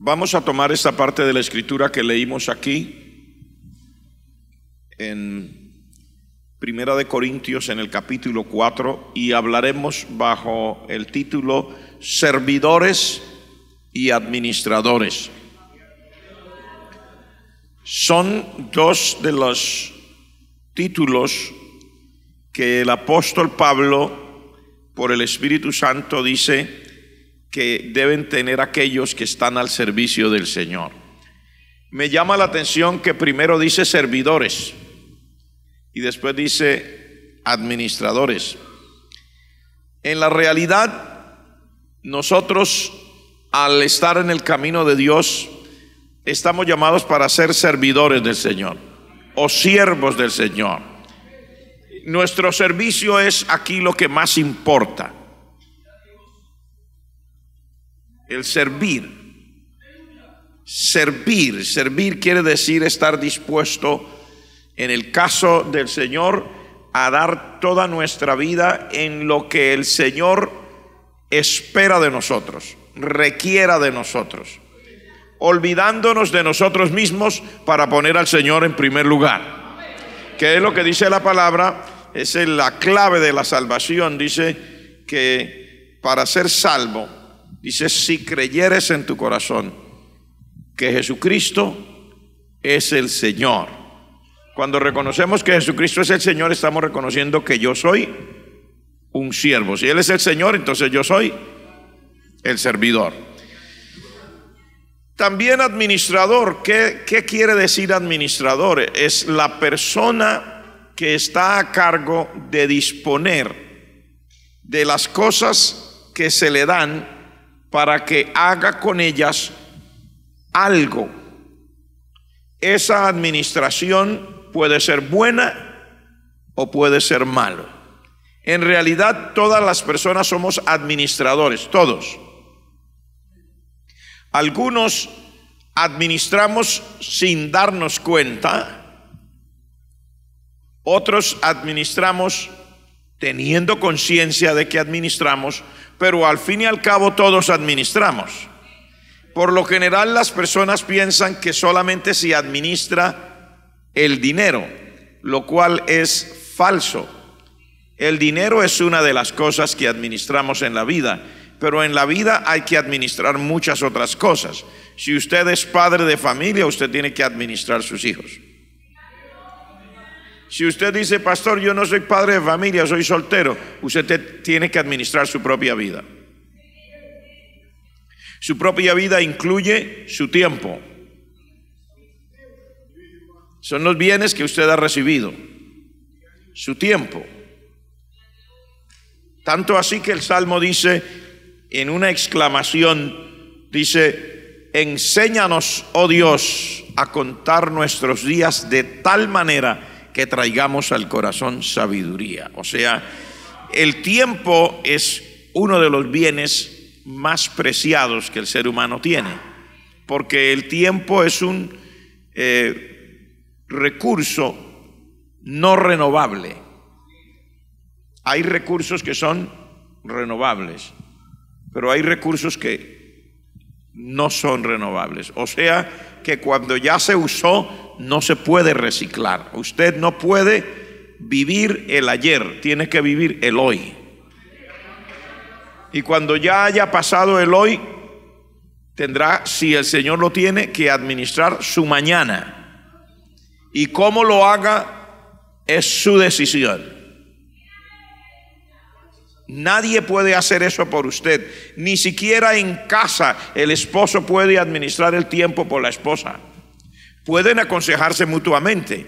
Vamos a tomar esta parte de la escritura que leímos aquí en Primera de Corintios en el capítulo 4 y hablaremos bajo el título Servidores y Administradores. Son dos de los títulos que el apóstol Pablo por el Espíritu Santo dice que deben tener aquellos que están al servicio del Señor. Me llama la atención que primero dice servidores y después dice administradores. En la realidad, nosotros al estar en el camino de Dios, estamos llamados para ser servidores del Señor o siervos del Señor. Nuestro servicio es aquí lo que más importa. el servir. Servir, servir quiere decir estar dispuesto, en el caso del Señor, a dar toda nuestra vida en lo que el Señor espera de nosotros, requiera de nosotros, olvidándonos de nosotros mismos para poner al Señor en primer lugar. Que es lo que dice la palabra, es la clave de la salvación, dice que para ser salvo Dice, si creyeres en tu corazón que Jesucristo es el Señor. Cuando reconocemos que Jesucristo es el Señor, estamos reconociendo que yo soy un siervo. Si Él es el Señor, entonces yo soy el servidor. También administrador, ¿qué, ¿qué, quiere decir administrador? Es la persona que está a cargo de disponer de las cosas que se le dan para que haga con ellas algo. Esa administración puede ser buena o puede ser malo. En realidad todas las personas somos administradores, todos. Algunos administramos sin darnos cuenta, otros administramos teniendo conciencia de que administramos, pero al fin y al cabo todos administramos. Por lo general las personas piensan que solamente se administra el dinero, lo cual es falso. El dinero es una de las cosas que administramos en la vida, pero en la vida hay que administrar muchas otras cosas. Si usted es padre de familia, usted tiene que administrar sus hijos. Si usted dice, pastor, yo no soy padre de familia, soy soltero, usted tiene que administrar su propia vida. Su propia vida incluye su tiempo. Son los bienes que usted ha recibido. Su tiempo. Tanto así que el Salmo dice, en una exclamación, dice, enséñanos, oh Dios, a contar nuestros días de tal manera que traigamos al corazón sabiduría. O sea, el tiempo es uno de los bienes más preciados que el ser humano tiene, porque el tiempo es un eh, recurso no renovable. Hay recursos que son renovables, pero hay recursos que no son renovables. O sea, que cuando ya se usó, no se puede reciclar. Usted no puede vivir el ayer, tiene que vivir el hoy. Y cuando ya haya pasado el hoy, tendrá, si el Señor lo tiene, que administrar su mañana. Y cómo lo haga es su decisión. Nadie puede hacer eso por usted. Ni siquiera en casa el esposo puede administrar el tiempo por la esposa pueden aconsejarse mutuamente.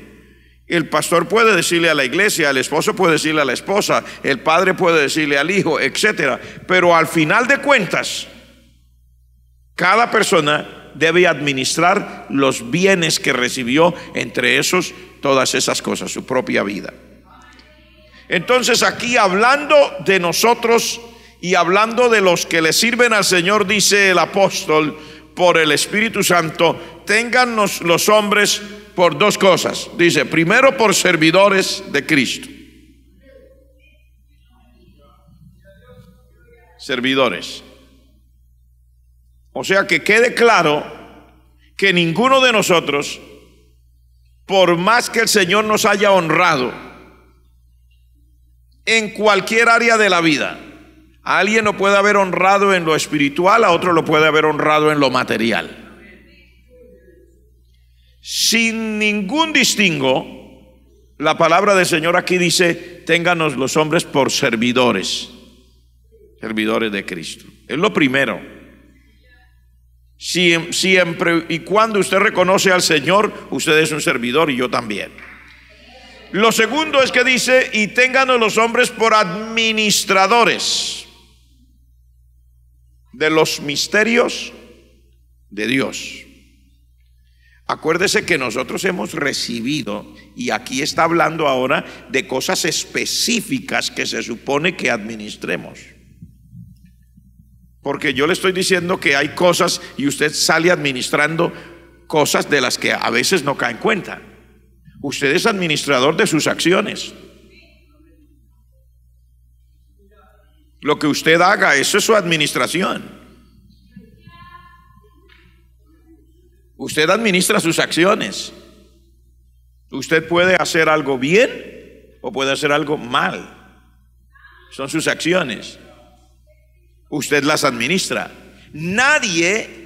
El pastor puede decirle a la iglesia, el esposo puede decirle a la esposa, el padre puede decirle al hijo, etcétera. Pero al final de cuentas, cada persona debe administrar los bienes que recibió, entre esos todas esas cosas, su propia vida. Entonces aquí hablando de nosotros y hablando de los que le sirven al Señor, dice el apóstol, por el Espíritu Santo, téngannos los hombres por dos cosas. Dice, primero por servidores de Cristo. Servidores. O sea que quede claro que ninguno de nosotros, por más que el Señor nos haya honrado en cualquier área de la vida, alguien lo puede haber honrado en lo espiritual, a otro lo puede haber honrado en lo material. Sin ningún distingo, la palabra del Señor aquí dice, ténganos los hombres por servidores, servidores de Cristo. Es lo primero. siempre y cuando usted reconoce al Señor, usted es un servidor y yo también. Lo segundo es que dice, y ténganos los hombres por administradores de los misterios de Dios. Acuérdese que nosotros hemos recibido, y aquí está hablando ahora de cosas específicas que se supone que administremos. Porque yo le estoy diciendo que hay cosas y usted sale administrando cosas de las que a veces no cae en cuenta. Usted es administrador de sus acciones. Lo que usted haga, eso es su administración. Usted administra sus acciones. Usted puede hacer algo bien o puede hacer algo mal. Son sus acciones. Usted las administra. Nadie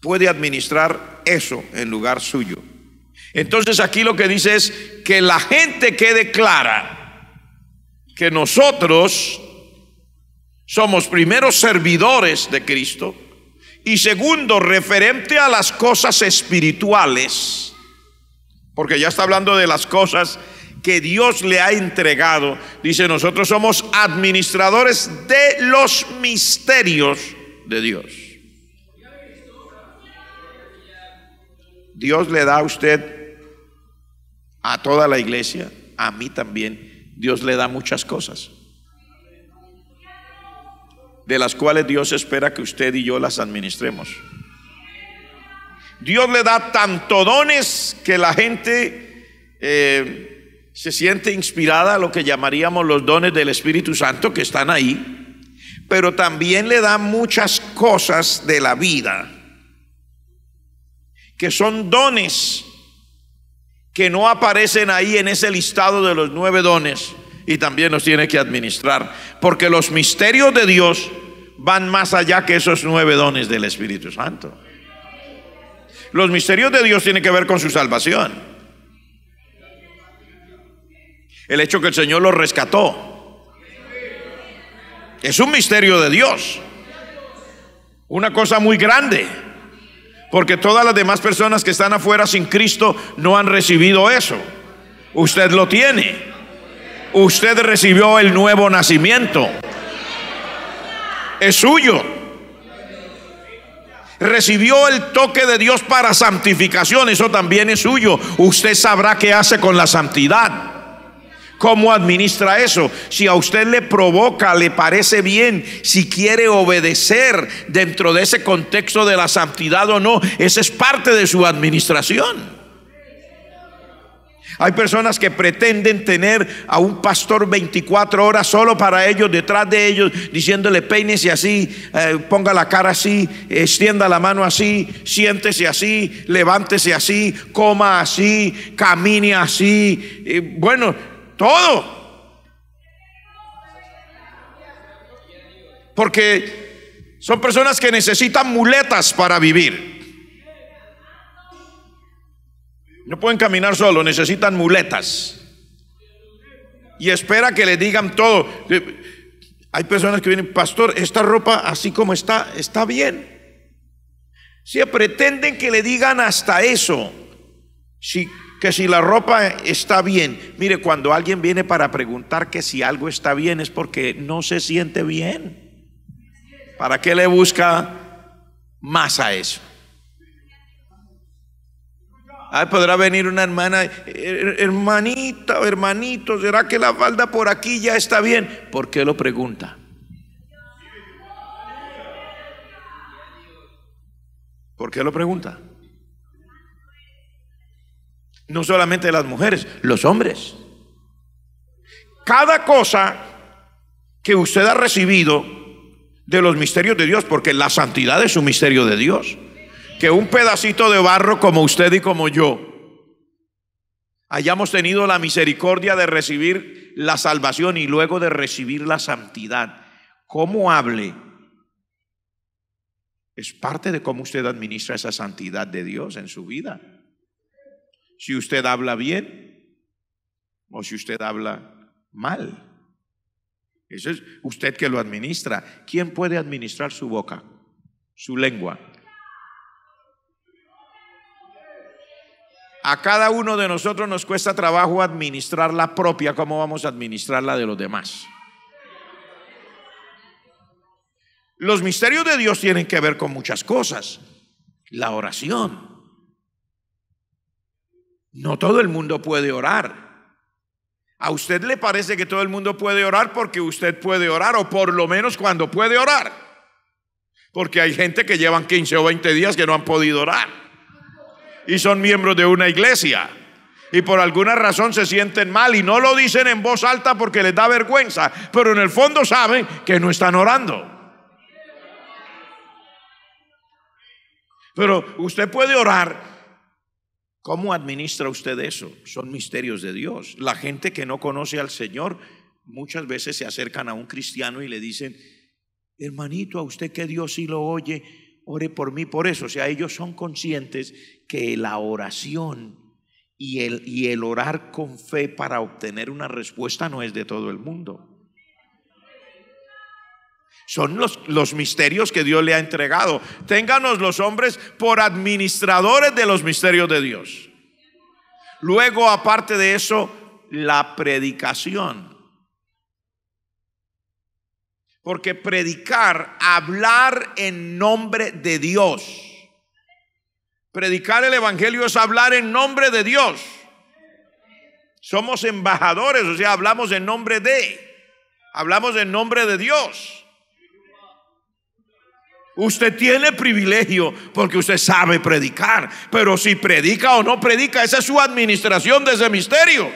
puede administrar eso en lugar suyo. Entonces aquí lo que dice es que la gente quede clara que nosotros somos primeros servidores de Cristo y segundo referente a las cosas espirituales, porque ya está hablando de las cosas que Dios le ha entregado. Dice, nosotros somos administradores de los misterios de Dios. Dios le da a usted, a toda la iglesia, a mí también, Dios le da muchas cosas, de las cuales Dios espera que usted y yo las administremos. Dios le da tanto dones que la gente eh, se siente inspirada a lo que llamaríamos los dones del Espíritu Santo que están ahí, pero también le da muchas cosas de la vida, que son dones que no aparecen ahí en ese listado de los nueve dones y también los tiene que administrar, porque los misterios de Dios van más allá que esos nueve dones del Espíritu Santo. Los misterios de Dios tienen que ver con su salvación. El hecho que el Señor los rescató. Es un misterio de Dios. Una cosa muy grande. Porque todas las demás personas que están afuera sin Cristo no han recibido eso. Usted lo tiene. Usted recibió el nuevo nacimiento. Es suyo. Recibió el toque de Dios para santificación. Eso también es suyo. Usted sabrá qué hace con la santidad. ¿Cómo administra eso? Si a usted le provoca, le parece bien, si quiere obedecer dentro de ese contexto de la santidad o no, esa es parte de su administración. Hay personas que pretenden tener a un pastor 24 horas solo para ellos, detrás de ellos, diciéndole peínese así, eh, ponga la cara así, extienda la mano así, siéntese así, levántese así, coma así, camine así. Eh, bueno, todo. Porque son personas que necesitan muletas para vivir. No pueden caminar solo, necesitan muletas. Y espera que le digan todo. Eh, hay personas que vienen, pastor, esta ropa así como está, está bien. Si pretenden que le digan hasta eso, si que si la ropa está bien, mire, cuando alguien viene para preguntar que si algo está bien es porque no se siente bien. ¿Para qué le busca más a eso? ahí podrá venir una hermana, hermanita o hermanito, ¿será que la falda por aquí ya está bien? ¿Por qué lo pregunta? ¿Por qué lo pregunta? No solamente las mujeres, los hombres. Cada cosa que usted ha recibido de los misterios de Dios, porque la santidad es un misterio de Dios, que un pedacito de barro como usted y como yo hayamos tenido la misericordia de recibir la salvación y luego de recibir la santidad. ¿Cómo hable? Es parte de cómo usted administra esa santidad de Dios en su vida si usted habla bien o si usted habla mal. Eso es usted que lo administra. ¿Quién puede administrar su boca, su lengua? A cada uno de nosotros nos cuesta trabajo administrar la propia, ¿cómo vamos a administrar la de los demás? Los misterios de Dios tienen que ver con muchas cosas. La oración, no todo el mundo puede orar. A usted le parece que todo el mundo puede orar porque usted puede orar, o por lo menos cuando puede orar. Porque hay gente que llevan 15 o 20 días que no han podido orar. Y son miembros de una iglesia. Y por alguna razón se sienten mal y no lo dicen en voz alta porque les da vergüenza. Pero en el fondo saben que no están orando. Pero usted puede orar ¿Cómo administra usted eso? Son misterios de Dios. La gente que no conoce al Señor muchas veces se acercan a un cristiano y le dicen, hermanito, a usted que Dios sí lo oye, ore por mí por eso. O sea, ellos son conscientes que la oración y el, y el orar con fe para obtener una respuesta no es de todo el mundo. Son los, misterios que Dios le ha entregado. Ténganos los hombres por administradores de los misterios de Dios. Luego, aparte de eso, la predicación. Porque predicar, hablar en nombre de Dios. Predicar el Evangelio es hablar en nombre de Dios. Somos embajadores, o sea, hablamos en nombre de. Hablamos en nombre de Dios. Usted tiene privilegio porque usted sabe predicar, pero si predica o no predica, esa es su administración de ese misterio.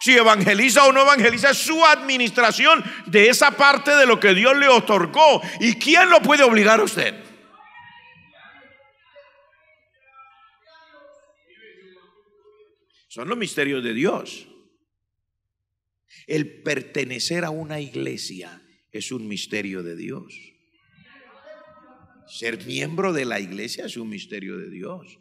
Si evangeliza o no evangeliza, es su administración de esa parte de lo que Dios le otorgó. ¿Y quién lo puede obligar a usted? Son los misterios de Dios. El pertenecer a una iglesia es un misterio de Dios. Ser miembro de la iglesia es un misterio de Dios.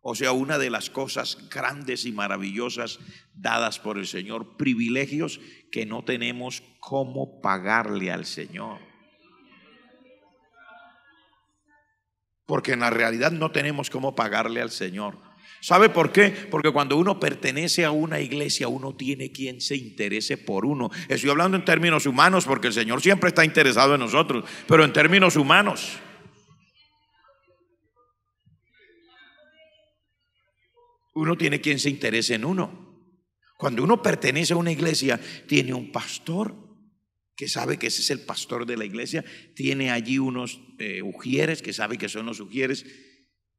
O sea, una de las cosas grandes y maravillosas dadas por el Señor, privilegios que no tenemos cómo pagarle al Señor. Porque en la realidad no tenemos cómo pagarle al Señor. ¿Sabe por qué? Porque cuando uno pertenece a una iglesia, uno tiene quien se interese por uno. Estoy hablando en términos humanos porque el Señor siempre está interesado en nosotros, pero en términos humanos. Uno tiene quien se interese en uno. Cuando uno pertenece a una iglesia, tiene un pastor que sabe que ese es el pastor de la iglesia, tiene allí unos eh, ujieres que sabe que son los ujieres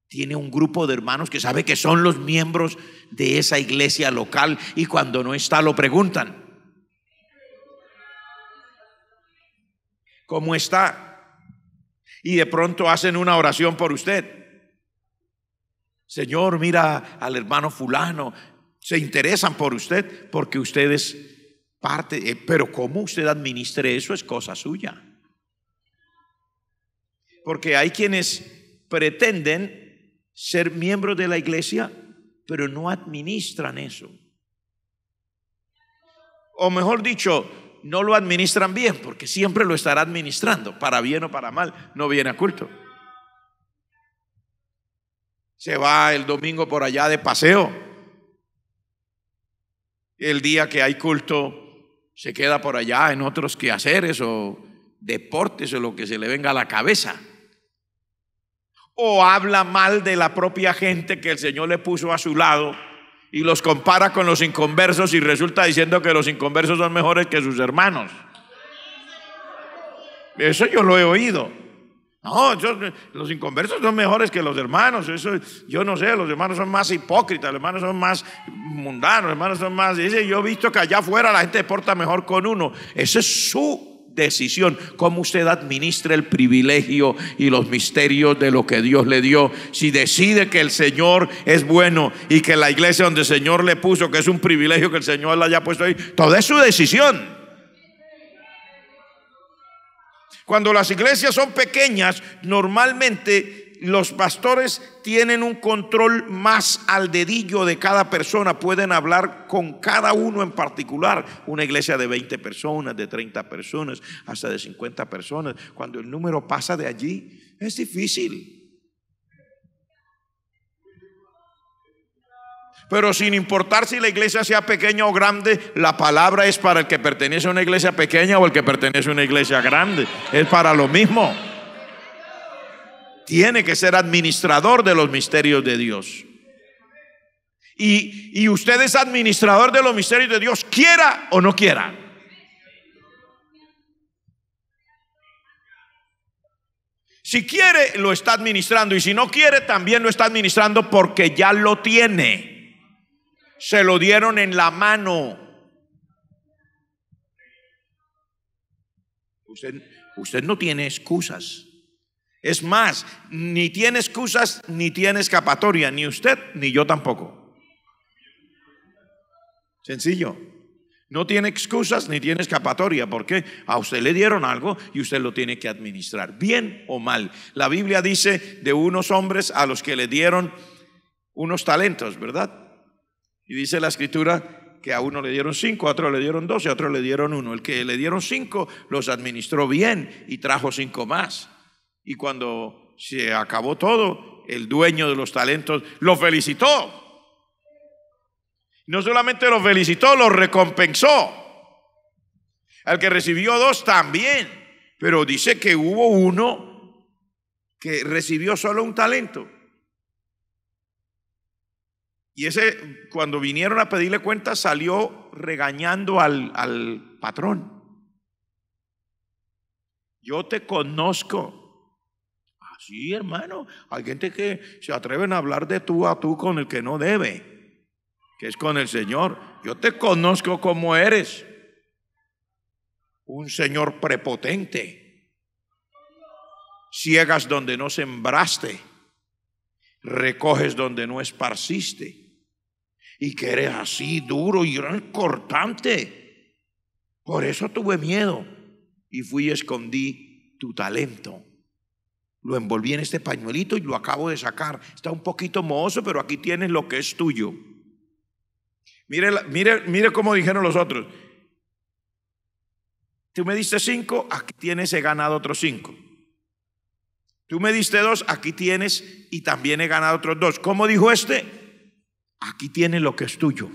tiene un grupo de hermanos que sabe que son los miembros de esa iglesia local y cuando no está lo preguntan. ¿Cómo está? Y de pronto hacen una oración por usted. Señor, mira al hermano fulano. Se interesan por usted porque usted es parte. Eh, pero cómo usted administre eso es cosa suya. Porque hay quienes pretenden ser miembro de la iglesia, pero no administran eso. O mejor dicho, no lo administran bien, porque siempre lo estará administrando, para bien o para mal, no viene a culto. Se va el domingo por allá de paseo. El día que hay culto, se queda por allá en otros quehaceres o deportes o lo que se le venga a la cabeza o habla mal de la propia gente que el Señor le puso a su lado y los compara con los inconversos y resulta diciendo que los inconversos son mejores que sus hermanos. Eso yo lo he oído. No, los inconversos son mejores que los hermanos. Eso, yo no sé, los hermanos son más hipócritas, los hermanos son más mundanos, los hermanos son más. Dice, yo he visto que allá afuera la gente se porta mejor con uno. eso es su decisión, cómo usted administra el privilegio y los misterios de lo que Dios le dio. Si decide que el Señor es bueno y que la iglesia donde el Señor le puso, que es un privilegio que el Señor le haya puesto ahí, toda es su decisión. Cuando las iglesias son pequeñas, normalmente los pastores tienen un control más al dedillo de cada persona, pueden hablar con cada uno en particular, una iglesia de 20 personas, de 30 personas, hasta de 50 personas. Cuando el número pasa de allí, es difícil. Pero sin importar si la iglesia sea pequeña o grande, la palabra es para el que pertenece a una iglesia pequeña o el que pertenece a una iglesia grande. Es para lo mismo tiene que ser administrador de los misterios de Dios. Y, usted es administrador de los misterios de Dios, quiera o no quiera. Si quiere, lo está administrando. Y si no quiere, también lo está administrando porque ya lo tiene. Se lo dieron en la mano. Usted, usted no tiene excusas. Es más, ni tiene excusas, ni tiene escapatoria, ni usted, ni yo tampoco. Sencillo. No tiene excusas ni tiene escapatoria, porque a usted le dieron algo y usted lo tiene que administrar, bien o mal. La Biblia dice de unos hombres a los que le dieron unos talentos, ¿verdad? Y dice la escritura que a uno le dieron cinco, a otro le dieron dos y a otro le dieron uno. El que le dieron cinco los administró bien y trajo cinco más. Y cuando se acabó todo, el dueño de los talentos lo felicitó. No solamente lo felicitó, lo recompensó. Al que recibió dos también. Pero dice que hubo uno que recibió solo un talento. Y ese, cuando vinieron a pedirle cuenta, salió regañando al, al patrón. Yo te conozco Sí, hermano, hay gente que se atreven a hablar de tú a tú con el que no debe, que es con el Señor. Yo te conozco como eres, un Señor prepotente, ciegas donde no sembraste, recoges donde no esparciste, y que eres así duro y cortante. Por eso tuve miedo y fui y escondí tu talento lo envolví en este pañuelito y lo acabo de sacar. Está un poquito mohoso, pero aquí tienes lo que es tuyo. Mire, mire, mire cómo dijeron los otros. Tú me diste cinco, aquí tienes, he ganado otros cinco. Tú me diste dos, aquí tienes y también he ganado otros dos. ¿Cómo dijo este? Aquí tienes lo que es tuyo.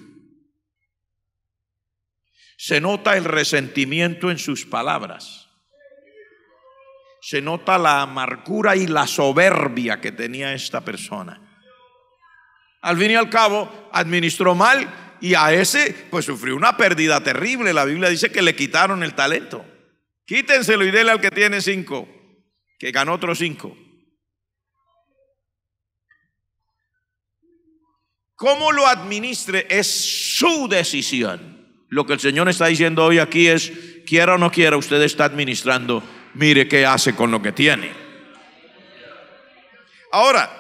Se nota el resentimiento en sus palabras se nota la amargura y la soberbia que tenía esta persona. Al fin y al cabo, administró mal y a ese pues sufrió una pérdida terrible. La Biblia dice que le quitaron el talento. Quítenselo y dele al que tiene cinco, que ganó otros cinco. Cómo lo administre es su decisión. Lo que el Señor está diciendo hoy aquí es, quiera o no quiera, usted está administrando mire qué hace con lo que tiene. Ahora,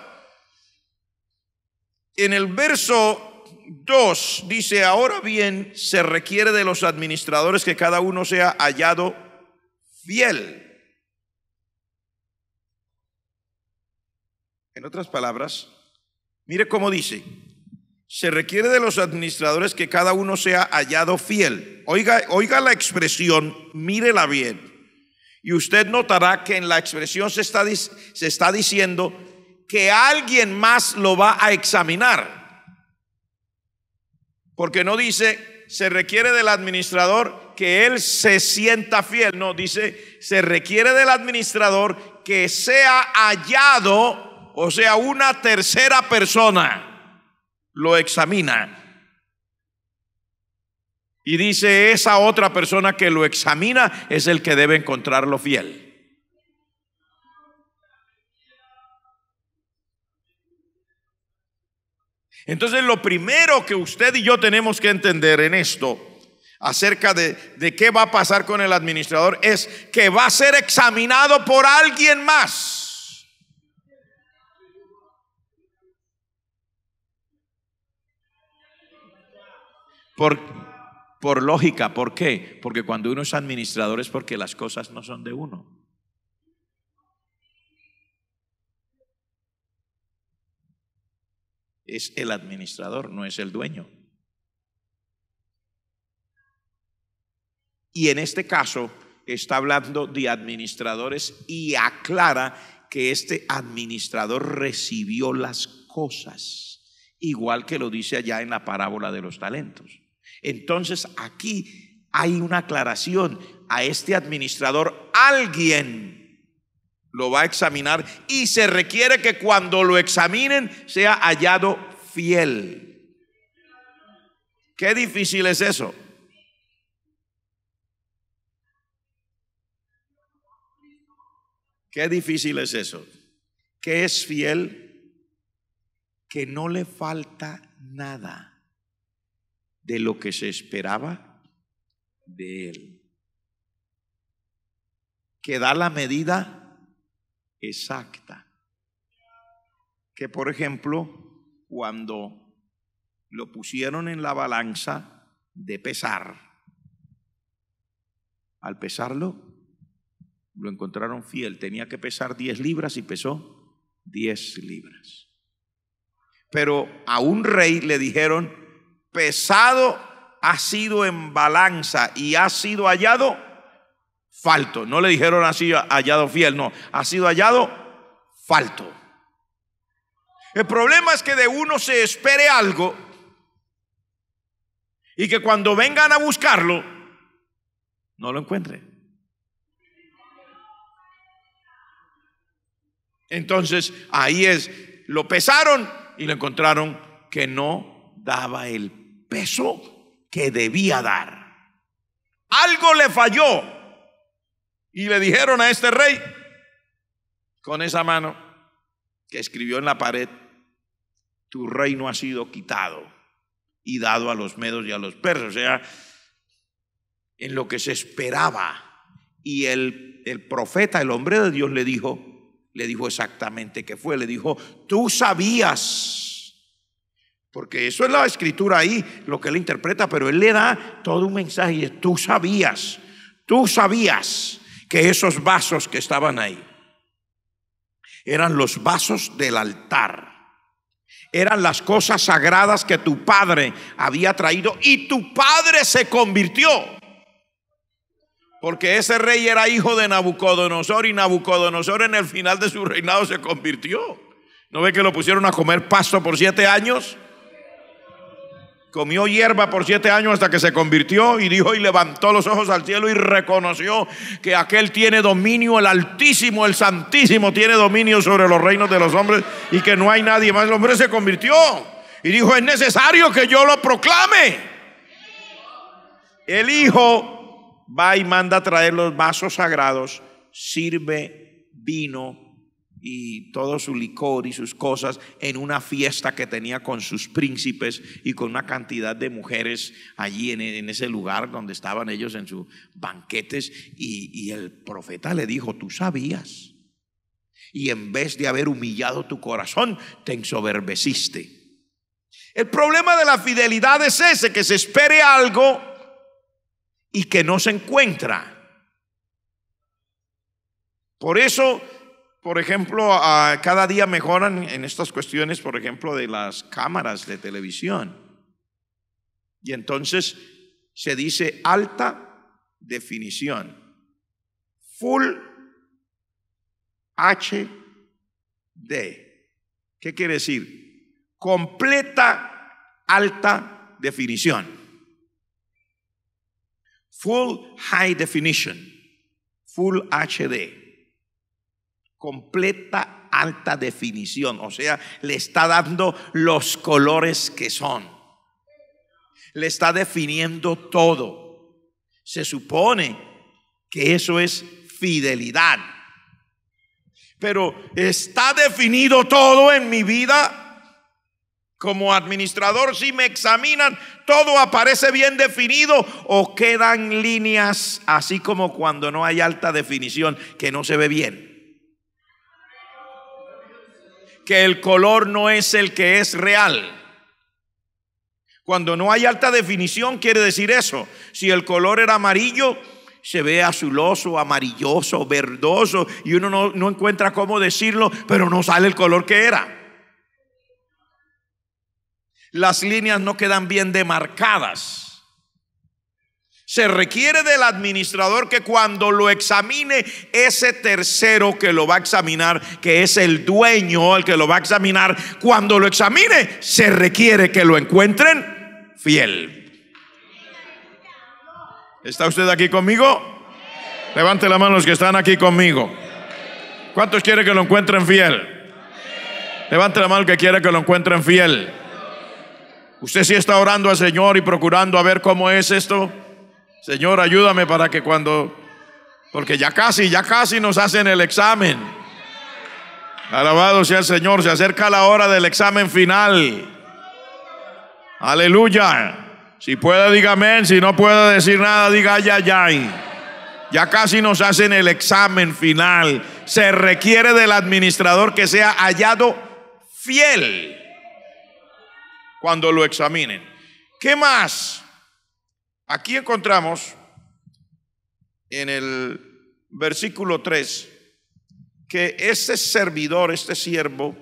en el verso 2 dice, ahora bien, se requiere de los administradores que cada uno sea hallado fiel. En otras palabras, mire cómo dice, se requiere de los administradores que cada uno sea hallado fiel. Oiga, oiga la expresión, mírela bien. Y usted notará que en la expresión se está, se está diciendo que alguien más lo va a examinar. Porque no dice, se requiere del administrador que él se sienta fiel. No, dice, se requiere del administrador que sea hallado, o sea, una tercera persona lo examina. Y dice, esa otra persona que lo examina es el que debe encontrarlo fiel. Entonces lo primero que usted y yo tenemos que entender en esto acerca de, de qué va a pasar con el administrador es que va a ser examinado por alguien más. Por, por lógica. ¿Por qué? Porque cuando uno es administrador es porque las cosas no son de uno. Es el administrador, no es el dueño. Y en este caso está hablando de administradores y aclara que este administrador recibió las cosas, igual que lo dice allá en la parábola de los talentos. Entonces aquí hay una aclaración. A este administrador alguien lo va a examinar y se requiere que cuando lo examinen sea hallado fiel. Qué difícil es eso. Qué difícil es eso. ¿Qué es fiel, que no le falta nada de lo que se esperaba de él. Que da la medida exacta. Que por ejemplo, cuando lo pusieron en la balanza de pesar, al pesarlo, lo encontraron fiel. Tenía que pesar 10 libras y pesó 10 libras. Pero a un rey le dijeron, pesado ha sido en balanza y ha sido hallado falto. No le dijeron así hallado fiel, no, ha sido hallado falto. El problema es que de uno se espere algo y que cuando vengan a buscarlo, no lo encuentren. Entonces ahí es, lo pesaron y lo encontraron que no daba el peso que debía dar. Algo le falló. Y le dijeron a este rey, con esa mano que escribió en la pared, tu reino ha sido quitado y dado a los medos y a los persas. O sea, en lo que se esperaba. Y el, el profeta, el hombre de Dios, le dijo, le dijo exactamente qué fue. Le dijo, tú sabías porque eso es la escritura ahí, lo que él interpreta, pero él le da todo un mensaje. tú sabías, tú sabías que esos vasos que estaban ahí eran los vasos del altar. Eran las cosas sagradas que tu padre había traído y tu padre se convirtió. Porque ese rey era hijo de Nabucodonosor y Nabucodonosor en el final de su reinado se convirtió. ¿No ve que lo pusieron a comer pasto por siete años? Comió hierba por siete años hasta que se convirtió y dijo y levantó los ojos al cielo y reconoció que aquel tiene dominio, el Altísimo, el Santísimo tiene dominio sobre los reinos de los hombres y que no hay nadie más. El hombre se convirtió y dijo, es necesario que yo lo proclame. El hijo va y manda a traer los vasos sagrados, sirve vino y todo su licor y sus cosas en una fiesta que tenía con sus príncipes y con una cantidad de mujeres allí en, ese lugar donde estaban ellos en sus banquetes. Y, el profeta le dijo, tú sabías. Y en vez de haber humillado tu corazón, te ensoberbeciste. El problema de la fidelidad es ese, que se espere algo y que no se encuentra. Por eso por ejemplo, cada día mejoran en estas cuestiones, por ejemplo, de las cámaras de televisión. Y entonces se dice alta definición, full HD. ¿Qué quiere decir? Completa alta definición. Full high definition, full HD completa alta definición, o sea, le está dando los colores que son, le está definiendo todo. Se supone que eso es fidelidad, pero está definido todo en mi vida. Como administrador, si me examinan, todo aparece bien definido o quedan líneas así como cuando no hay alta definición que no se ve bien que el color no es el que es real. Cuando no hay alta definición quiere decir eso. Si el color era amarillo, se ve azuloso, amarilloso, verdoso, y uno no, no encuentra cómo decirlo, pero no sale el color que era. Las líneas no quedan bien demarcadas. Se requiere del administrador que cuando lo examine, ese tercero que lo va a examinar, que es el dueño, el que lo va a examinar, cuando lo examine, se requiere que lo encuentren fiel. ¿Está usted aquí conmigo? Levante la mano los que están aquí conmigo. ¿Cuántos quiere que lo encuentren fiel? Levante la mano el que quiere que lo encuentren fiel. ¿Usted sí está orando al Señor y procurando a ver cómo es esto? Señor, ayúdame para que cuando, porque ya casi, ya casi nos hacen el examen. Alabado sea el Señor, se acerca la hora del examen final. Aleluya. Si puede, diga amén. Si no puede decir nada, diga ay, ay, ay. Ya casi nos hacen el examen final. Se requiere del administrador que sea hallado fiel cuando lo examinen. ¿Qué más? Aquí encontramos en el versículo 3 que este servidor, este siervo,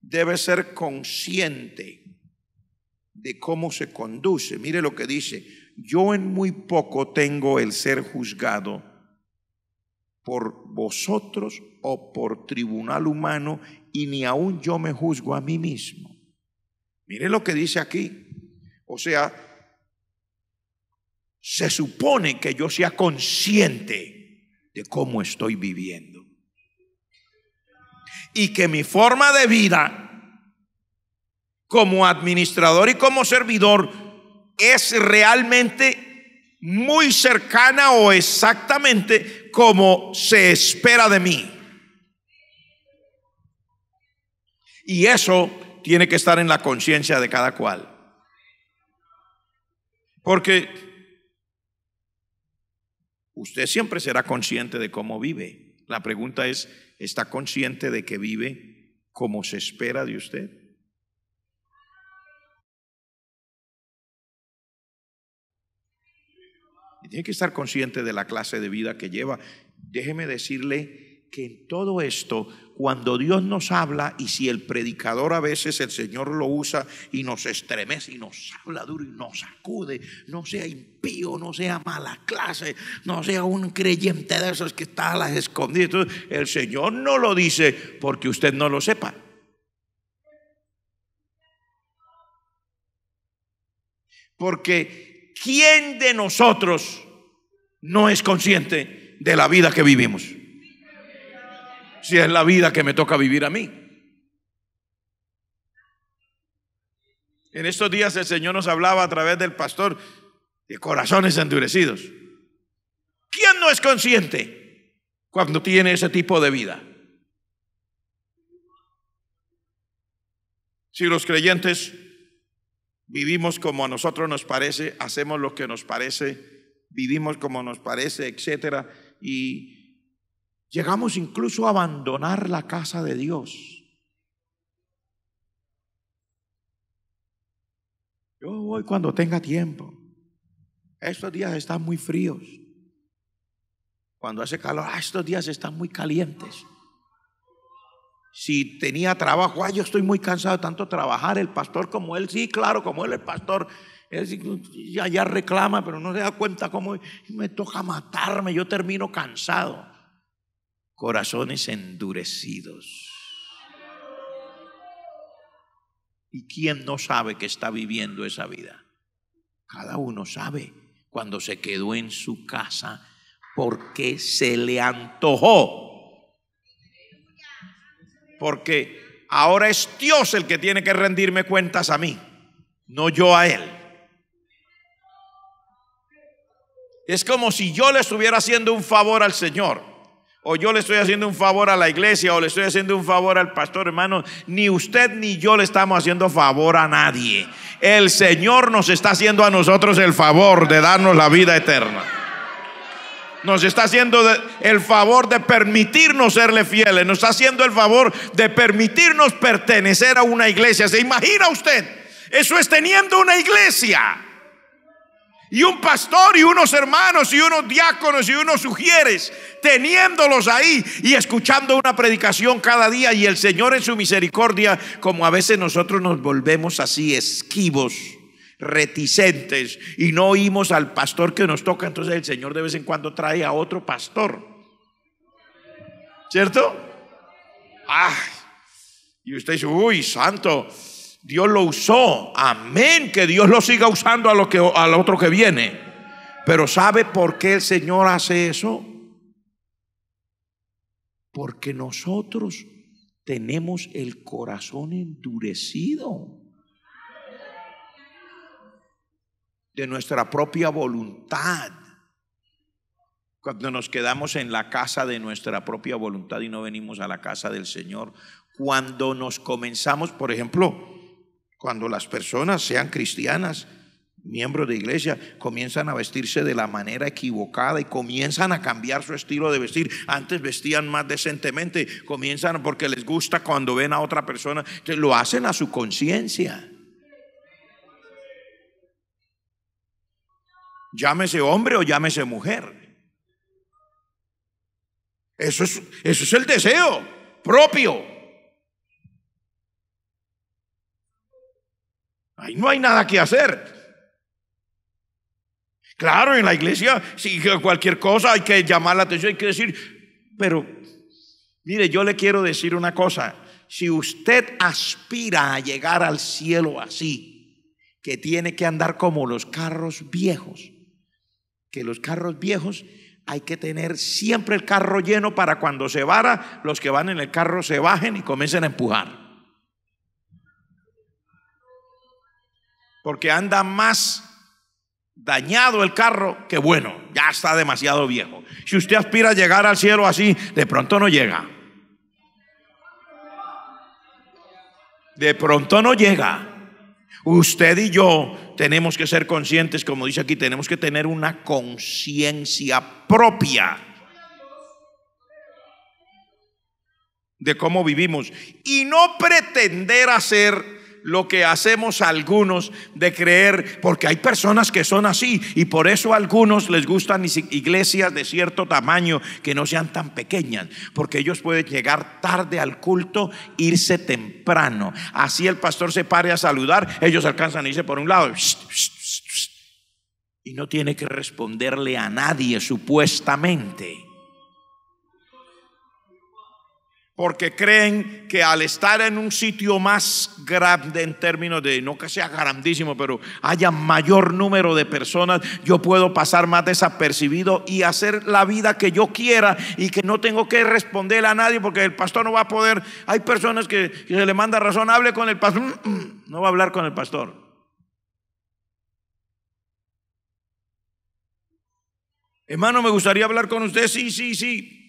debe ser consciente de cómo se conduce. Mire lo que dice, yo en muy poco tengo el ser juzgado por vosotros o por tribunal humano y ni aun yo me juzgo a mí mismo. Mire lo que dice aquí. O sea, se supone que yo sea consciente de cómo estoy viviendo. Y que mi forma de vida como administrador y como servidor es realmente muy cercana o exactamente como se espera de mí. Y eso tiene que estar en la conciencia de cada cual. Porque Usted siempre será consciente de cómo vive. La pregunta es, ¿está consciente de que vive como se espera de usted? Y tiene que estar consciente de la clase de vida que lleva. Déjeme decirle que en todo esto, cuando Dios nos habla y si el predicador a veces el Señor lo usa y nos estremece y nos habla duro y nos sacude, no sea impío, no sea mala clase, no sea un creyente de esos que está a las escondidas, el Señor no lo dice porque usted no lo sepa. Porque ¿quién de nosotros no es consciente de la vida que vivimos? si es la vida que me toca vivir a mí. En estos días el Señor nos hablaba a través del pastor de corazones endurecidos. ¿Quién no es consciente cuando tiene ese tipo de vida? Si los creyentes vivimos como a nosotros nos parece, hacemos lo que nos parece, vivimos como nos parece, etcétera, y Llegamos incluso a abandonar la casa de Dios. Yo voy cuando tenga tiempo. Estos días están muy fríos. Cuando hace calor, ah, estos días están muy calientes. Si tenía trabajo, ah, yo estoy muy cansado de tanto trabajar. El pastor como él, sí, claro, como él, el pastor, él ya, ya reclama, pero no se da cuenta cómo me toca matarme. Yo termino cansado corazones endurecidos. ¿Y quién no sabe que está viviendo esa vida? Cada uno sabe cuando se quedó en su casa porque se le antojó. Porque ahora es Dios el que tiene que rendirme cuentas a mí, no yo a Él. Es como si yo le estuviera haciendo un favor al Señor o yo le estoy haciendo un favor a la iglesia o le estoy haciendo un favor al pastor, hermano, ni usted ni yo le estamos haciendo favor a nadie. El Señor nos está haciendo a nosotros el favor de darnos la vida eterna. Nos está haciendo el favor de permitirnos serle fieles. Nos está haciendo el favor de permitirnos pertenecer a una iglesia. ¿Se imagina usted? Eso es teniendo una iglesia y un pastor y unos hermanos y unos diáconos y unos sugieres, teniéndolos ahí y escuchando una predicación cada día y el Señor en su misericordia, como a veces nosotros nos volvemos así esquivos reticentes y no oímos al pastor que nos toca, entonces el Señor de vez en cuando trae a otro pastor. ¿Cierto? y usted dice, uy, santo, Dios lo usó. Amén. Que Dios lo siga usando a lo que, al otro que viene. Pero ¿sabe por qué el Señor hace eso? Porque nosotros tenemos el corazón endurecido de nuestra propia voluntad. Cuando nos quedamos en la casa de nuestra propia voluntad y no venimos a la casa del Señor. Cuando nos comenzamos, por ejemplo, cuando las personas sean cristianas, miembros de iglesia, comienzan a vestirse de la manera equivocada y comienzan a cambiar su estilo de vestir. Antes vestían más decentemente, comienzan porque les gusta cuando ven a otra persona, lo hacen a su conciencia. Llámese hombre o llámese mujer. Eso es, eso es el deseo propio. no hay nada que hacer. Claro, en la iglesia, si cualquier cosa hay que llamar la atención, hay que decir, pero mire, yo le quiero decir una cosa, si usted aspira a llegar al cielo así, que tiene que andar como los carros viejos, que los carros viejos hay que tener siempre el carro lleno para cuando se vara, los que van en el carro se bajen y comiencen a empujar. porque anda más dañado el carro que bueno, ya está demasiado viejo. Si usted aspira a llegar al cielo así, de pronto no llega. De pronto no llega. Usted y yo tenemos que ser conscientes, como dice aquí, tenemos que tener una conciencia propia de cómo vivimos y no pretender hacer lo que hacemos algunos de creer, porque hay personas que son así y por eso a algunos les gustan iglesias de cierto tamaño que no sean tan pequeñas, porque ellos pueden llegar tarde al culto, irse temprano. Así el pastor se pare a saludar, ellos alcanzan y irse por un lado. Y no tiene que responderle a nadie supuestamente. porque creen que al estar en un sitio más grande en términos de, no que sea grandísimo, pero haya mayor número de personas, yo puedo pasar más desapercibido y hacer la vida que yo quiera y que no tengo que responder a nadie porque el pastor no va a poder. Hay personas que, se le manda razón, hable con el pastor, mm, mm, no va a hablar con el pastor. Hermano, me gustaría hablar con usted, sí, sí, sí,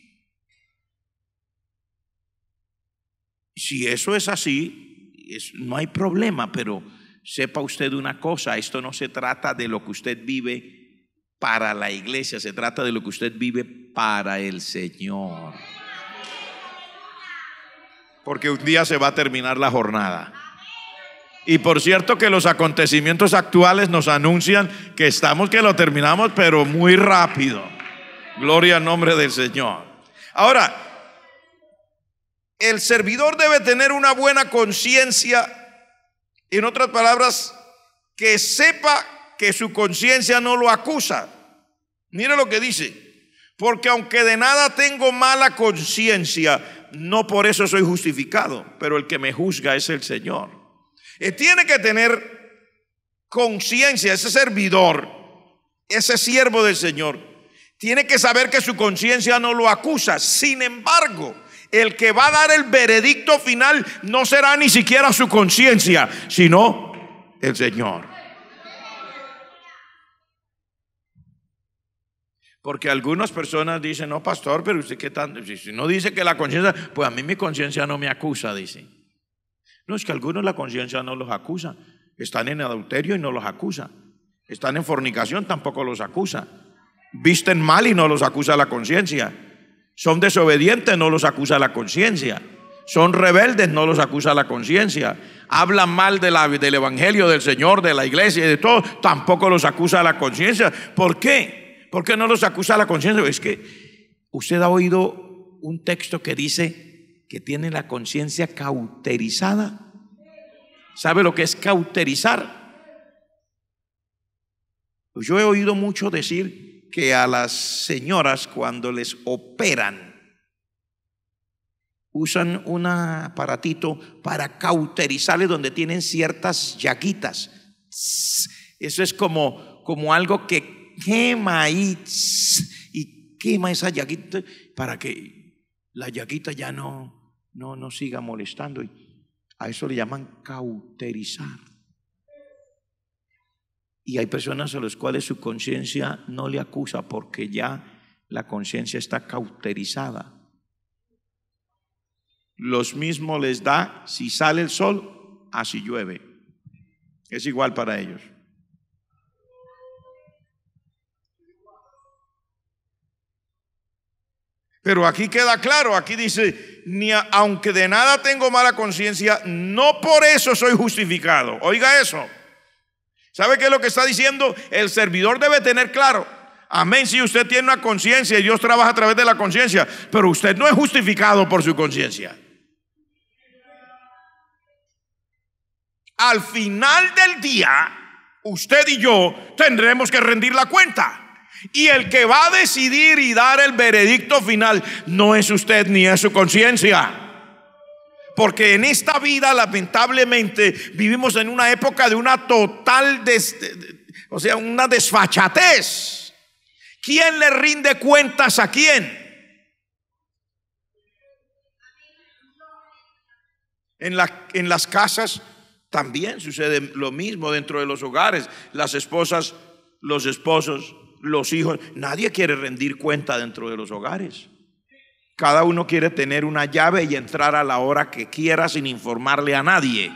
Si eso es así, no hay problema, pero sepa usted una cosa, esto no se trata de lo que usted vive para la iglesia, se trata de lo que usted vive para el Señor. Porque un día se va a terminar la jornada. Y por cierto que los acontecimientos actuales nos anuncian que estamos, que lo terminamos, pero muy rápido. Gloria al nombre del Señor. Ahora, el servidor debe tener una buena conciencia. En otras palabras, que sepa que su conciencia no lo acusa. Mire lo que dice. Porque aunque de nada tengo mala conciencia, no por eso soy justificado, pero el que me juzga es el Señor. Eh, tiene que tener conciencia ese servidor, ese siervo del Señor. Tiene que saber que su conciencia no lo acusa. Sin embargo, el que va a dar el veredicto final no será ni siquiera su conciencia, sino el Señor. Porque algunas personas dicen, no, pastor, pero usted qué tanto, si no dice que la conciencia, pues a mí mi conciencia no me acusa, dice. No, es que algunos la conciencia no los acusa. Están en adulterio y no los acusa. Están en fornicación, tampoco los acusa. Visten mal y no los acusa la conciencia. Son desobedientes, no los acusa la conciencia. Son rebeldes, no los acusa la conciencia. Hablan mal del Evangelio, del Señor, de la iglesia y de todo, tampoco los acusa la conciencia. ¿Por qué? ¿Por qué no los acusa la conciencia? Es que usted ha oído un texto que dice que tiene la conciencia cauterizada. ¿Sabe lo que es cauterizar? Pues yo he oído mucho decir que a las señoras cuando les operan usan un aparatito para cauterizarle donde tienen ciertas yaquitas. Eso es como, como algo que quema ahí y quema esa llaguita para que la llaguita ya no, no, no siga molestando. A eso le llaman cauterizar. Y hay personas a las cuales su conciencia no le acusa porque ya la conciencia está cauterizada. Los mismos les da, si sale el sol, así llueve. Es igual para ellos. Pero aquí queda claro, aquí dice, ni aunque de nada tengo mala conciencia, no por eso soy justificado. Oiga eso. ¿Sabe qué es lo que está diciendo? El servidor debe tener claro. Amén, si usted tiene una conciencia y Dios trabaja a través de la conciencia, pero usted no es justificado por su conciencia. Al final del día, usted y yo tendremos que rendir la cuenta. Y el que va a decidir y dar el veredicto final no es usted ni es su conciencia porque en esta vida lamentablemente vivimos en una época de una total, o sea, una desfachatez. ¿Quién le rinde cuentas a quién? En, la, en las casas también sucede lo mismo dentro de los hogares. Las esposas, los esposos, los hijos. Nadie quiere rendir cuenta dentro de los hogares. Cada uno quiere tener una llave y entrar a la hora que quiera sin informarle a nadie.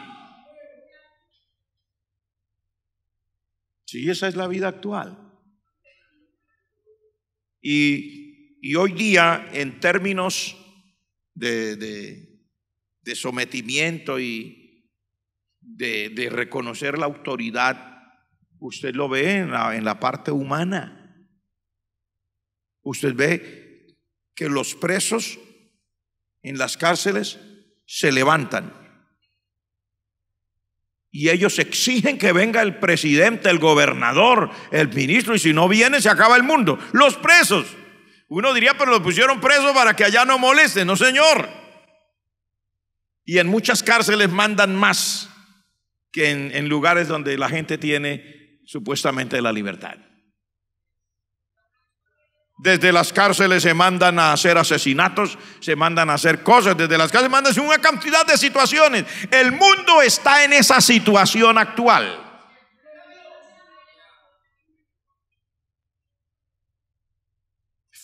Sí, esa es la vida actual. Y, hoy día, en términos de, de, sometimiento y de, reconocer la autoridad, usted lo ve en la parte humana. Usted ve que los presos en las cárceles se levantan. Y ellos exigen que venga el presidente, el gobernador, el ministro, y si no viene se acaba el mundo. Los presos. Uno diría, pero los pusieron presos para que allá no molesten. No, señor. Y en muchas cárceles mandan más que en, en lugares donde la gente tiene supuestamente la libertad. Desde las cárceles se mandan a hacer asesinatos, se mandan a hacer cosas, desde las cárceles mandan una cantidad de situaciones. El mundo está en esa situación actual.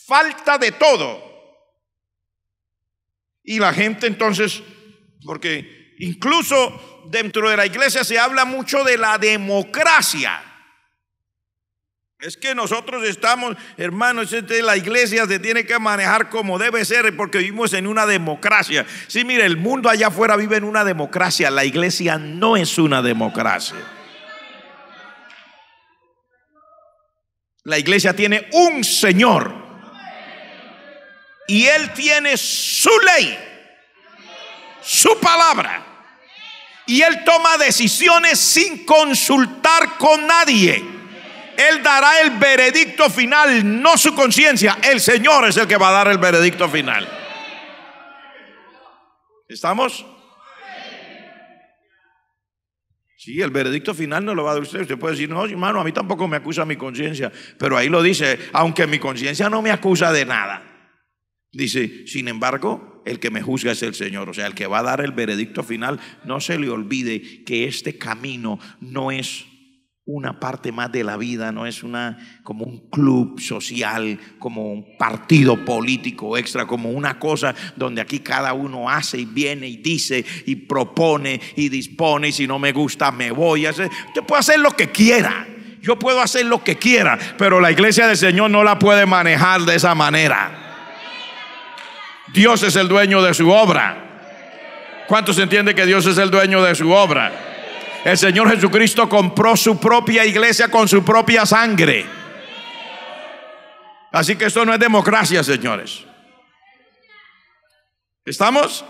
Falta de todo. Y la gente entonces, porque incluso dentro de la iglesia se habla mucho de la democracia. Es que nosotros estamos, hermanos, este, la iglesia se tiene que manejar como debe ser porque vivimos en una democracia. Sí, mire, el mundo allá afuera vive en una democracia, la iglesia no es una democracia. La iglesia tiene un Señor y Él tiene su ley, su palabra. Y Él toma decisiones sin consultar con nadie. Él dará el veredicto final, no su conciencia. El Señor es el que va a dar el veredicto final. ¿Estamos? Sí, el veredicto final no lo va a dar usted. Usted puede decir, no, hermano, a mí tampoco me acusa mi conciencia. Pero ahí lo dice, aunque mi conciencia no me acusa de nada. Dice, sin embargo, el que me juzga es el Señor. O sea, el que va a dar el veredicto final, no se le olvide que este camino no es una parte más de la vida, no es una como un club social, como un partido político extra, como una cosa donde aquí cada uno hace y viene y dice y propone y dispone y si no me gusta me voy. a hacer Usted puede hacer lo que quiera. Yo puedo hacer lo que quiera, pero la iglesia del Señor no la puede manejar de esa manera. Dios es el dueño de su obra. ¿Cuántos entienden que Dios es el dueño de su obra? El Señor Jesucristo compró su propia iglesia con su propia sangre. Así que esto no es democracia, señores. ¿Estamos?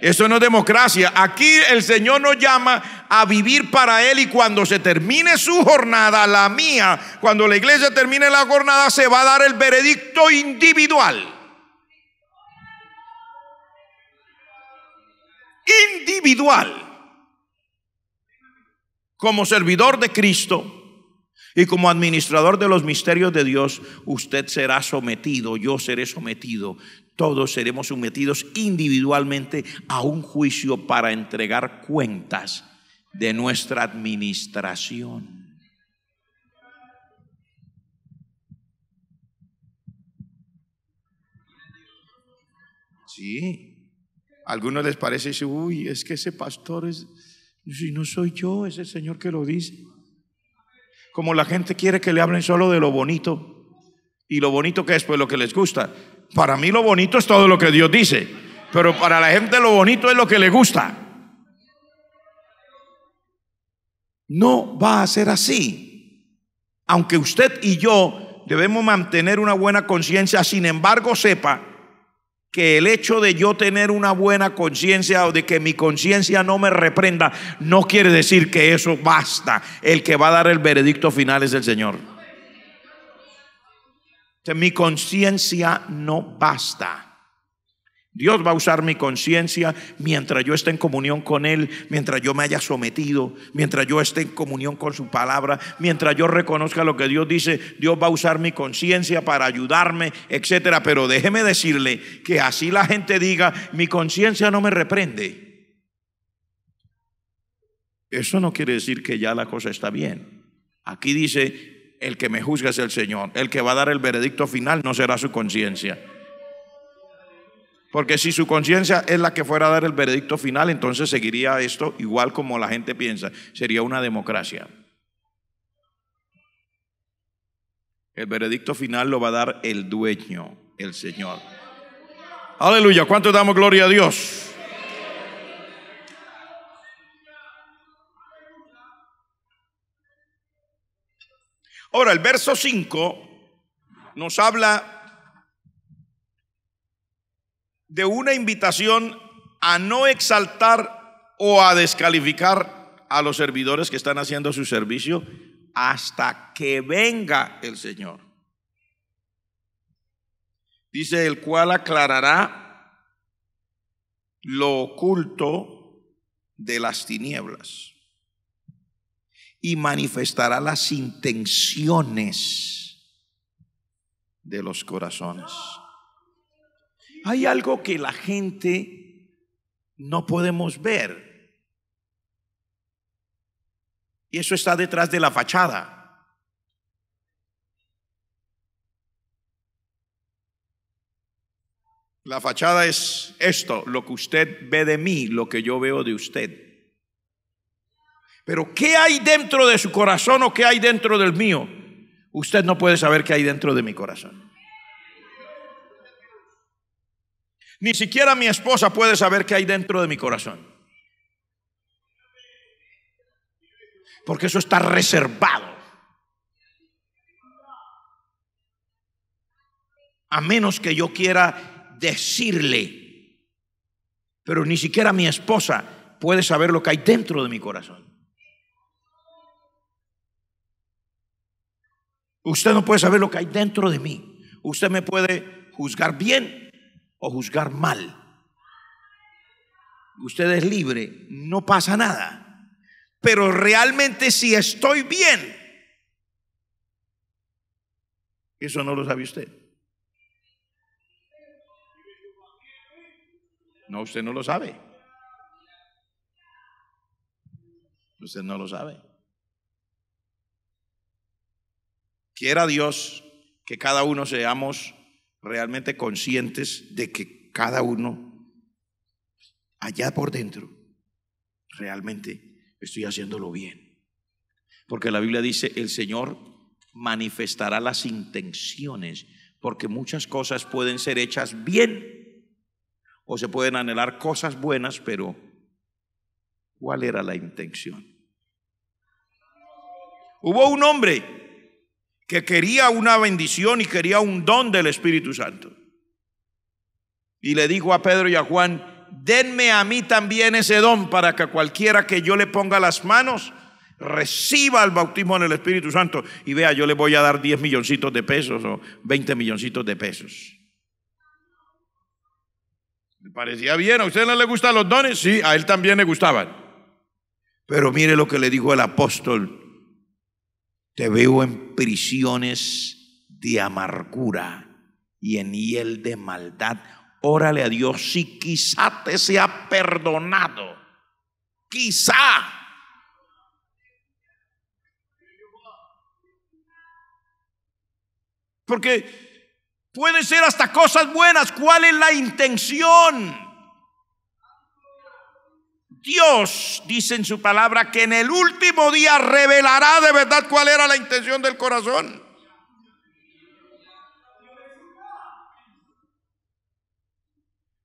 Eso no es democracia. Aquí el Señor nos llama a vivir para Él y cuando se termine su jornada, la mía, cuando la iglesia termine la jornada, se va a dar el veredicto individual. Individual como servidor de Cristo y como administrador de los misterios de Dios, usted será sometido, yo seré sometido, todos seremos sometidos individualmente a un juicio para entregar cuentas de nuestra administración. Sí, algunos les parece, uy, es que ese pastor es, si no soy yo, es el Señor que lo dice. Como la gente quiere que le hablen solo de lo bonito y lo bonito que es, pues lo que les gusta. Para mí lo bonito es todo lo que Dios dice, pero para la gente lo bonito es lo que le gusta. No va a ser así. Aunque usted y yo debemos mantener una buena conciencia, sin embargo sepa que el hecho de yo tener una buena conciencia o de que mi conciencia no me reprenda, no quiere decir que eso basta. El que va a dar el veredicto final es el Señor. mi conciencia no basta. Dios va a usar mi conciencia mientras yo esté en comunión con Él, mientras yo me haya sometido, mientras yo esté en comunión con su palabra, mientras yo reconozca lo que Dios dice, Dios va a usar mi conciencia para ayudarme, etcétera. Pero déjeme decirle que así la gente diga, mi conciencia no me reprende. Eso no quiere decir que ya la cosa está bien. Aquí dice, el que me juzga es el Señor, el que va a dar el veredicto final no será su conciencia porque si su conciencia es la que fuera a dar el veredicto final, entonces seguiría esto igual como la gente piensa. Sería una democracia. El veredicto final lo va a dar el dueño, el Señor. Aleluya. ¿Cuánto damos gloria a Dios? Ahora, el verso 5 nos habla de una invitación a no exaltar o a descalificar a los servidores que están haciendo su servicio hasta que venga el Señor. Dice, el cual aclarará lo oculto de las tinieblas y manifestará las intenciones de los corazones hay algo que la gente no podemos ver. Y eso está detrás de la fachada. La fachada es esto, lo que usted ve de mí, lo que yo veo de usted. Pero ¿qué hay dentro de su corazón o qué hay dentro del mío? Usted no puede saber qué hay dentro de mi corazón. Ni siquiera mi esposa puede saber qué hay dentro de mi corazón. Porque eso está reservado. A menos que yo quiera decirle. Pero ni siquiera mi esposa puede saber lo que hay dentro de mi corazón. Usted no puede saber lo que hay dentro de mí. Usted me puede juzgar bien o juzgar mal. Usted es libre, no pasa nada. Pero realmente si estoy bien, eso no lo sabe usted. No, usted no lo sabe. Usted no lo sabe. Quiera Dios que cada uno seamos realmente conscientes de que cada uno allá por dentro realmente estoy haciéndolo bien. Porque la Biblia dice, el Señor manifestará las intenciones, porque muchas cosas pueden ser hechas bien o se pueden anhelar cosas buenas, pero ¿cuál era la intención? Hubo un hombre que quería una bendición y quería un don del Espíritu Santo. Y le dijo a Pedro y a Juan, denme a mí también ese don para que cualquiera que yo le ponga las manos reciba el bautismo en el Espíritu Santo. Y vea, yo le voy a dar 10 milloncitos de pesos o 20 milloncitos de pesos. ¿Le parecía bien? ¿A usted no le gustan los dones? Sí, a él también le gustaban. Pero mire lo que le dijo el apóstol te veo en prisiones de amargura y en hiel de maldad. Órale a Dios si quizá te sea perdonado. Quizá. Porque puede ser hasta cosas buenas. ¿Cuál es la intención? Dios dice en su palabra que en el último día revelará de verdad cuál era la intención del corazón.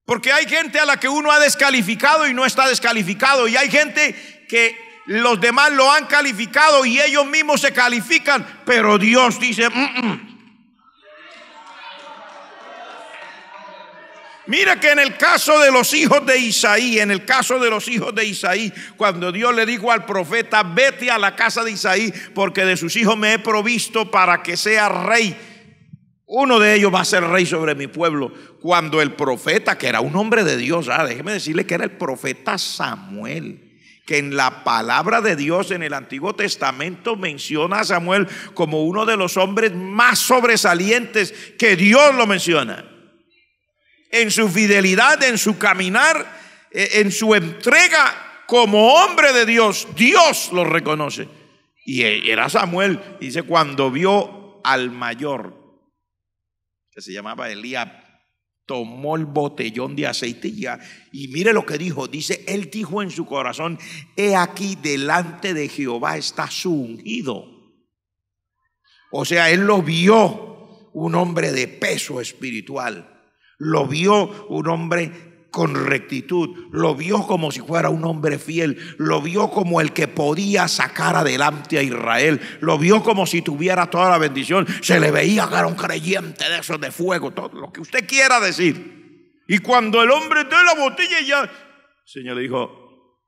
Porque hay gente a la que uno ha descalificado y no está descalificado. Y hay gente que los demás lo han calificado y ellos mismos se califican. Pero Dios dice, mm, mm, Mira que en el caso de los hijos de Isaí, en el caso de los hijos de Isaí, cuando Dios le dijo al profeta, vete a la casa de Isaí, porque de sus hijos me he provisto para que sea rey. Uno de ellos va a ser rey sobre mi pueblo. Cuando el profeta, que era un hombre de Dios, ah, déjeme decirle que era el profeta Samuel que en la palabra de Dios en el Antiguo Testamento menciona a Samuel como uno de los hombres más sobresalientes que Dios lo menciona en su fidelidad, en su caminar, eh, en su entrega como hombre de Dios. Dios lo reconoce. Y e, era Samuel, dice, cuando vio al mayor, que se llamaba Elías, tomó el botellón de aceitilla y, y mire lo que dijo, dice, él dijo en su corazón, he aquí delante de Jehová está su ungido. O sea, él lo vio, un hombre de peso espiritual. Lo vio un hombre con rectitud, lo vio como si fuera un hombre fiel, lo vio como el que podía sacar adelante a Israel, lo vio como si tuviera toda la bendición, se le veía que un creyente de esos de fuego, todo lo que usted quiera decir. Y cuando el hombre de la botella ya, el Señor le dijo,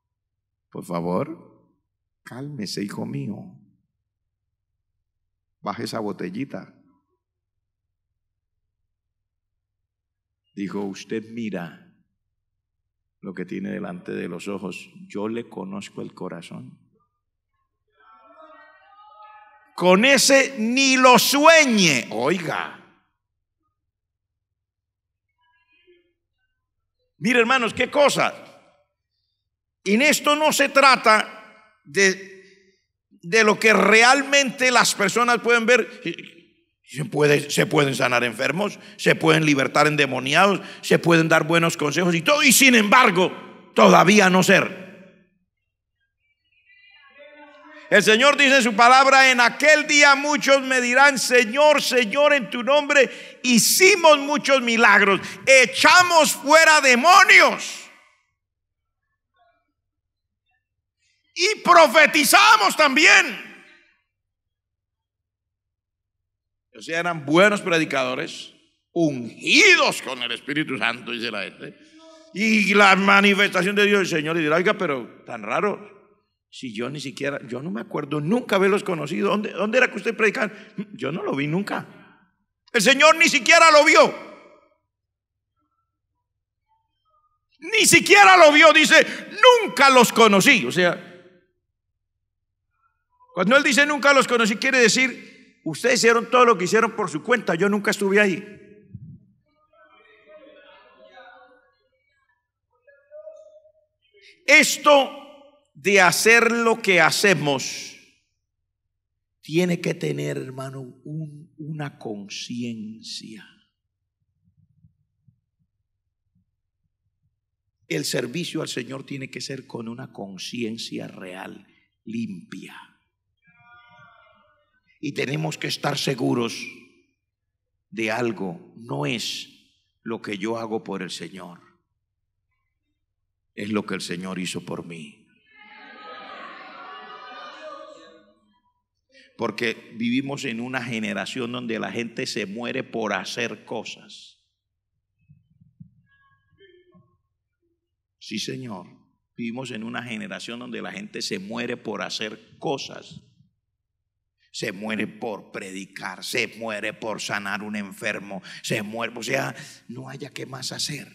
por favor, cálmese, hijo mío, baje esa botellita. Dijo, usted mira lo que tiene delante de los ojos. Yo le conozco el corazón. Con ese ni lo sueñe. Oiga. Mire hermanos, qué cosa. En esto no se trata de, de lo que realmente las personas pueden ver se, pueden sanar enfermos, se pueden libertar endemoniados, se pueden dar buenos consejos y todo, y sin embargo, todavía no ser. El Señor dice en su palabra, en aquel día muchos me dirán, Señor, Señor, en tu nombre hicimos muchos milagros, echamos fuera demonios y profetizamos también. O sea, eran buenos predicadores, ungidos con el Espíritu Santo, dice la gente. Y la manifestación de Dios, el Señor, y dirá, oiga, pero tan raro. Si yo ni siquiera, yo no me acuerdo nunca haberlos conocido. ¿Dónde, dónde era que usted predicaba? Yo no lo vi nunca. El Señor ni siquiera lo vio. Ni siquiera lo vio, dice, nunca los conocí. O sea, cuando él dice nunca los conocí, quiere decir ustedes hicieron todo lo que hicieron por su cuenta, yo nunca estuve ahí. Esto de hacer lo que hacemos tiene que tener, hermano, una conciencia. El servicio al Señor tiene que ser con una conciencia real, limpia. Y tenemos que estar seguros de algo. No es lo que yo hago por el Señor. Es lo que el Señor hizo por mí. Porque vivimos en una generación donde la gente se muere por hacer cosas. Sí, Señor. Vivimos en una generación donde la gente se muere por hacer cosas se muere por predicar, se muere por sanar un enfermo, se muere, o sea, no haya qué más hacer.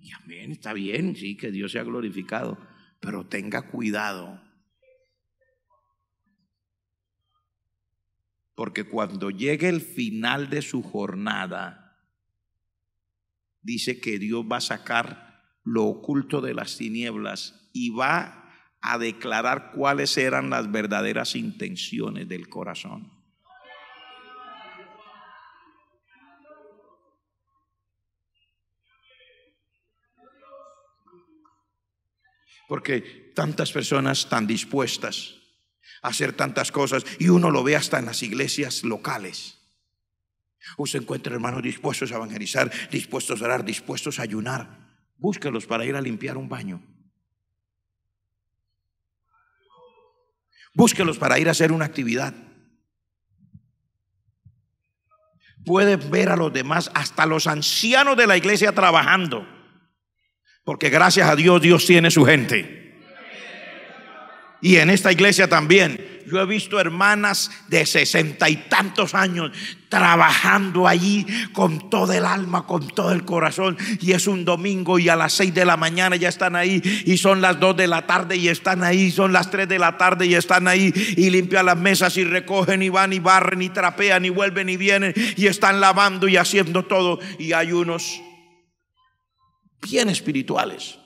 Y amén, está bien, sí, que Dios sea glorificado, pero tenga cuidado. Porque cuando llegue el final de su jornada, dice que Dios va a sacar lo oculto de las tinieblas y va a declarar cuáles eran las verdaderas intenciones del corazón. Porque tantas personas están dispuestas a hacer tantas cosas y uno lo ve hasta en las iglesias locales. Usted encuentra hermanos dispuestos a evangelizar, dispuestos a orar, dispuestos a ayunar. Búscalos para ir a limpiar un baño. Búsquelos para ir a hacer una actividad. Puedes ver a los demás, hasta los ancianos de la iglesia trabajando. Porque gracias a Dios, Dios tiene su gente y en esta iglesia también. Yo he visto hermanas de sesenta y tantos años trabajando allí con todo el alma, con todo el corazón. Y es un domingo y a las seis de la mañana ya están ahí y son las dos de la tarde y están ahí, son las tres de la tarde y están ahí y limpian las mesas y recogen y van y barren y trapean y vuelven y vienen y están lavando y haciendo todo. Y hay unos bien espirituales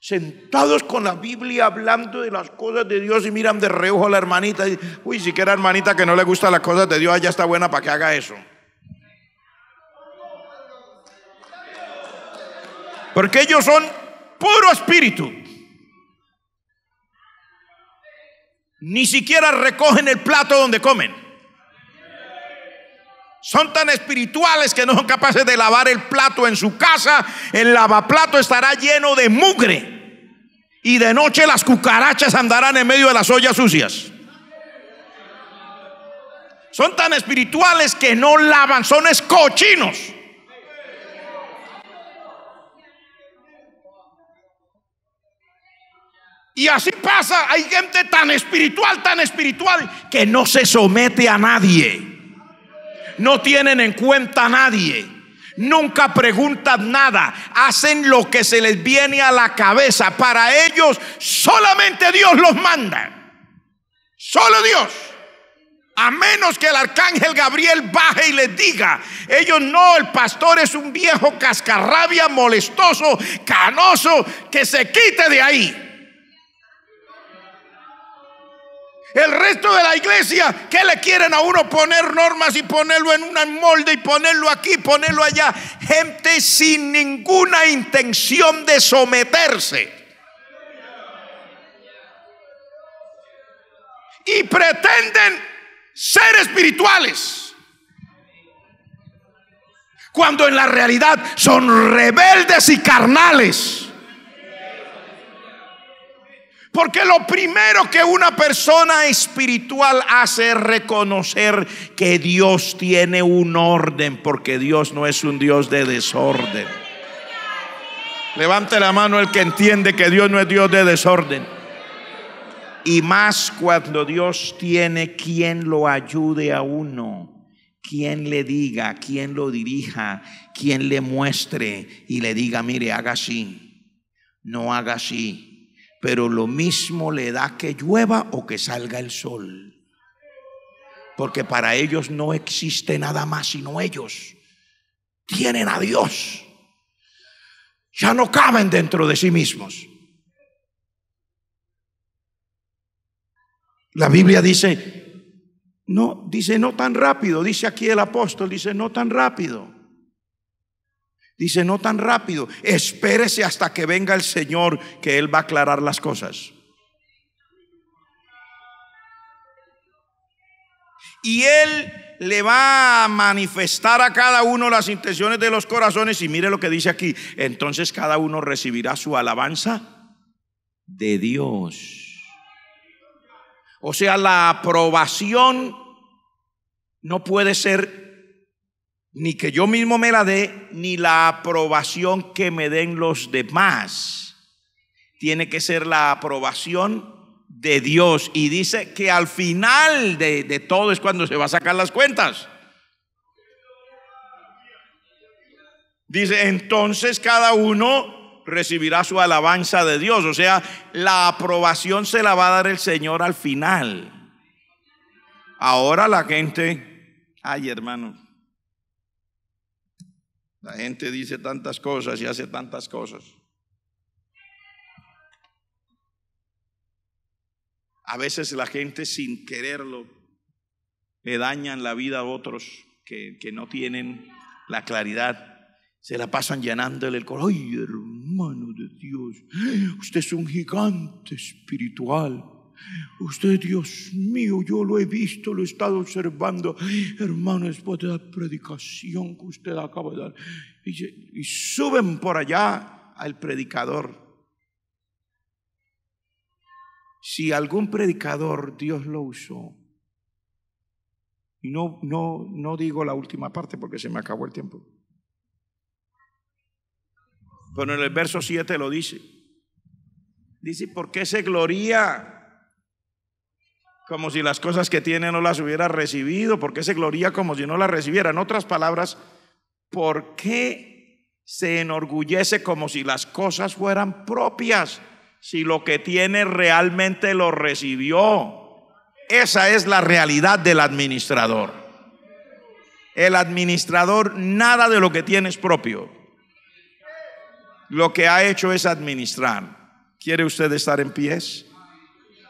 sentados con la Biblia hablando de las cosas de Dios y miran de reojo a la hermanita y uy, siquiera hermanita que no le gusta las cosas de Dios, allá está buena para que haga eso. Porque ellos son puro espíritu. Ni siquiera recogen el plato donde comen. Son tan espirituales que no son capaces de lavar el plato en su casa. El lavaplato estará lleno de mugre. Y de noche las cucarachas andarán en medio de las ollas sucias. Son tan espirituales que no lavan, son escochinos. Y así pasa, hay gente tan espiritual, tan espiritual, que no se somete a nadie no tienen en cuenta a nadie. Nunca preguntan nada, hacen lo que se les viene a la cabeza. Para ellos solamente Dios los manda. Solo Dios. A menos que el arcángel Gabriel baje y les diga, ellos no, el pastor es un viejo cascarrabia, molestoso, canoso, que se quite de ahí. El resto de la iglesia, que le quieren a uno poner normas y ponerlo en una molde y ponerlo aquí, ponerlo allá? Gente sin ninguna intención de someterse. Y pretenden ser espirituales. Cuando en la realidad son rebeldes y carnales. Porque lo primero que una persona espiritual hace es reconocer que Dios tiene un orden, porque Dios no es un Dios de desorden. Levante la mano el que entiende que Dios no es Dios de desorden. Y más cuando Dios tiene quien lo ayude a uno quien le diga, quien lo dirija, quien le muestre y le diga, mire, haga así, no haga así, pero lo mismo le da que llueva o que salga el sol. Porque para ellos no existe nada más sino ellos. Tienen a Dios. Ya no caben dentro de sí mismos. La Biblia dice, no, dice no tan rápido, dice aquí el apóstol, dice no tan rápido. Dice, no tan rápido, espérese hasta que venga el Señor, que Él va a aclarar las cosas. Y Él le va a manifestar a cada uno las intenciones de los corazones. Y mire lo que dice aquí. Entonces cada uno recibirá su alabanza de Dios. O sea, la aprobación no puede ser ni que yo mismo me la dé, ni la aprobación que me den los demás. Tiene que ser la aprobación de Dios. Y dice que al final de, de todo es cuando se va a sacar las cuentas. Dice, entonces cada uno recibirá su alabanza de Dios. O sea, la aprobación se la va a dar el Señor al final. Ahora la gente, ay hermano, la gente dice tantas cosas y hace tantas cosas. A veces la gente sin quererlo le dañan la vida a otros que, que no tienen la claridad. Se la pasan llenándole el corazón. ¡Ay, hermano de Dios! Usted es un gigante espiritual. Usted, Dios mío, yo lo he visto, lo he estado observando. Hermano, después de la predicación que usted acaba de dar, y, suben por allá al predicador. Si algún predicador Dios lo usó, y no, no, no digo la última parte porque se me acabó el tiempo. Pero en el verso 7 lo dice. Dice, ¿por qué se gloría como si las cosas que tiene no las hubiera recibido, porque se gloría como si no las recibiera. En otras palabras, ¿por qué se enorgullece como si las cosas fueran propias, si lo que tiene realmente lo recibió? Esa es la realidad del administrador. El administrador, nada de lo que tiene es propio. Lo que ha hecho es administrar. ¿Quiere usted estar en pies?